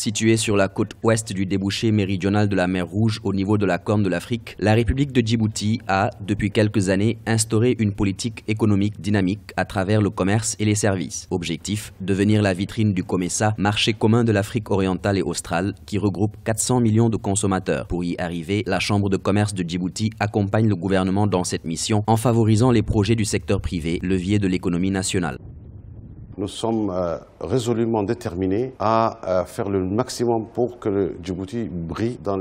Située sur la côte ouest du débouché méridional de la mer Rouge au niveau de la Corne de l'Afrique, la République de Djibouti a, depuis quelques années, instauré une politique économique dynamique à travers le commerce et les services. Objectif, devenir la vitrine du COMESA, marché commun de l'Afrique orientale et australe, qui regroupe 400 millions de consommateurs. Pour y arriver, la Chambre de commerce de Djibouti accompagne le gouvernement dans cette mission en favorisant les projets du secteur privé, levier de l'économie nationale nous sommes euh, résolument déterminés à euh, faire le maximum pour que le Djibouti brille dans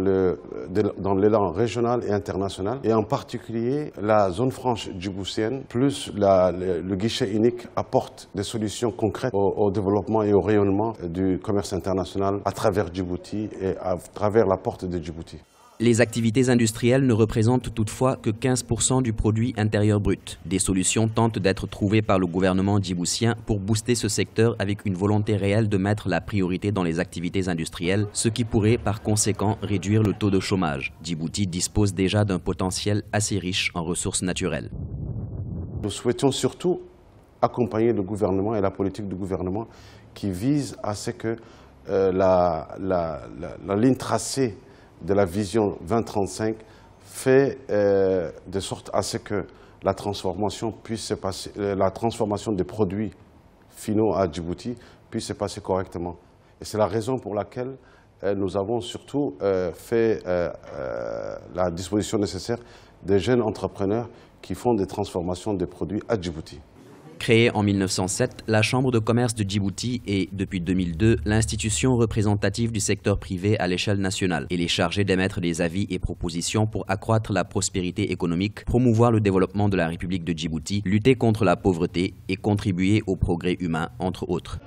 l'élan régional et international, et en particulier la zone franche djiboutienne, plus le, guichet unique apporte des solutions concrètes au, développement et au rayonnement du commerce international à travers Djibouti et à travers la porte de Djibouti. Les activités industrielles ne représentent toutefois que 15% du produit intérieur brut. Des solutions tentent d'être trouvées par le gouvernement djiboutien pour booster ce secteur avec une volonté réelle de mettre la priorité dans les activités industrielles, ce qui pourrait par conséquent réduire le taux de chômage. Djibouti dispose déjà d'un potentiel assez riche en ressources naturelles. Nous souhaitons surtout accompagner le gouvernement et la politique du gouvernement qui vise à ce que euh, la ligne tracée de la vision 2035 fait euh, de sorte à ce que la transformation puisse se passer, euh, la transformation des produits finaux à Djibouti puisse se passer correctement. Et c'est la raison pour laquelle euh, nous avons surtout fait la disposition nécessaire des jeunes entrepreneurs qui font des transformations des produits à Djibouti. Créée en 1907, la Chambre de commerce de Djibouti est, depuis 2002, l'institution représentative du secteur privé à l'échelle nationale. Elle est chargée d'émettre des avis et propositions pour accroître la prospérité économique, promouvoir le développement de la République de Djibouti, lutter contre la pauvreté et contribuer au progrès humain, entre autres.